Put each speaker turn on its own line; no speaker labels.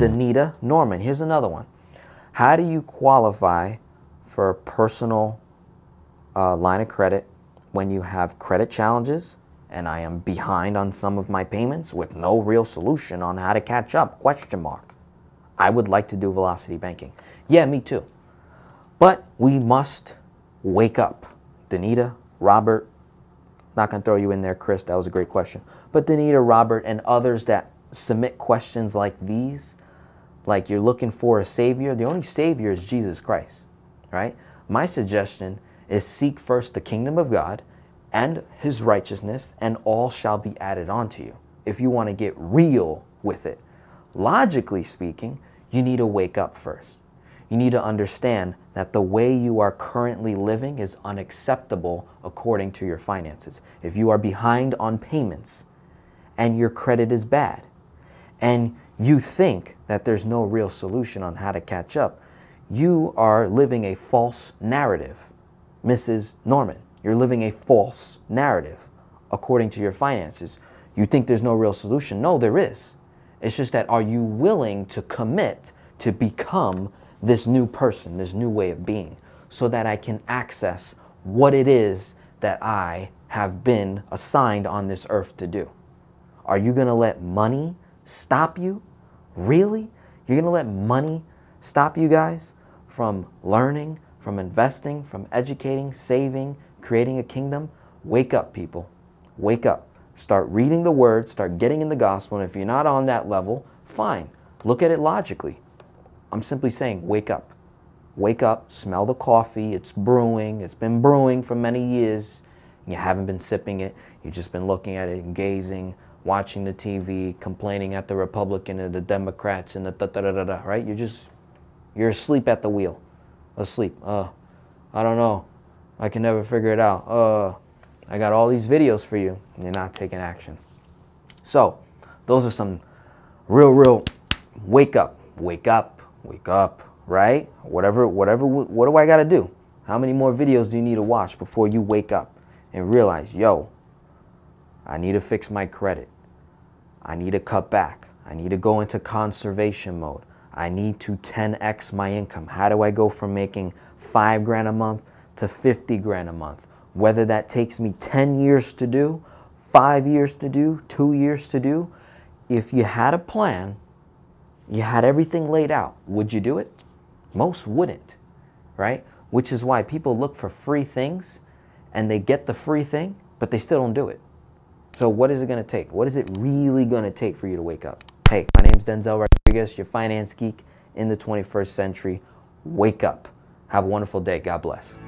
Danita Norman. Here's another one. How do you qualify for a personal uh, line of credit when you have credit challenges and I am behind on some of my payments with no real solution on how to catch up? Question mark. I would like to do velocity banking. Yeah, me too. But we must wake up. Danita, Robert, not going to throw you in there, Chris. That was a great question. But Danita, Robert, and others that submit questions like these, like you're looking for a savior, the only savior is Jesus Christ, right? My suggestion is seek first the kingdom of God and his righteousness, and all shall be added onto you. If you want to get real with it, logically speaking, you need to wake up first. You need to understand that the way you are currently living is unacceptable according to your finances. If you are behind on payments and your credit is bad and you think that there's no real solution on how to catch up, you are living a false narrative. Mrs. Norman, you're living a false narrative according to your finances. You think there's no real solution. No, there is. It's just that are you willing to commit to become this new person, this new way of being, so that I can access what it is that I have been assigned on this earth to do? Are you going to let money stop you Really? You're going to let money stop you guys from learning, from investing, from educating, saving, creating a kingdom? Wake up, people. Wake up. Start reading the word, start getting in the gospel. And if you're not on that level, fine. Look at it logically. I'm simply saying, wake up. Wake up, smell the coffee. It's brewing. It's been brewing for many years. You haven't been sipping it. You've just been looking at it and gazing, watching the TV, complaining at the Republican and the Democrats and the da da da da, da right? You're just, you're asleep at the wheel. Asleep. Uh, I don't know. I can never figure it out. Uh, I got all these videos for you. And you're not taking action. So, those are some real, real wake up, wake up, wake up, right? Whatever, whatever, what do I got to do? How many more videos do you need to watch before you wake up and realize, yo, I need to fix my credit. I need to cut back. I need to go into conservation mode. I need to 10x my income. How do I go from making five grand a month to 50 grand a month? Whether that takes me 10 years to do, five years to do, two years to do, if you had a plan, you had everything laid out, would you do it? Most wouldn't, right? Which is why people look for free things and they get the free thing, but they still don't do it. So what is it going to take? What is it really going to take for you to wake up? Hey, my name is Denzel Rodriguez, your finance geek in the 21st century. Wake up. Have a wonderful day. God bless.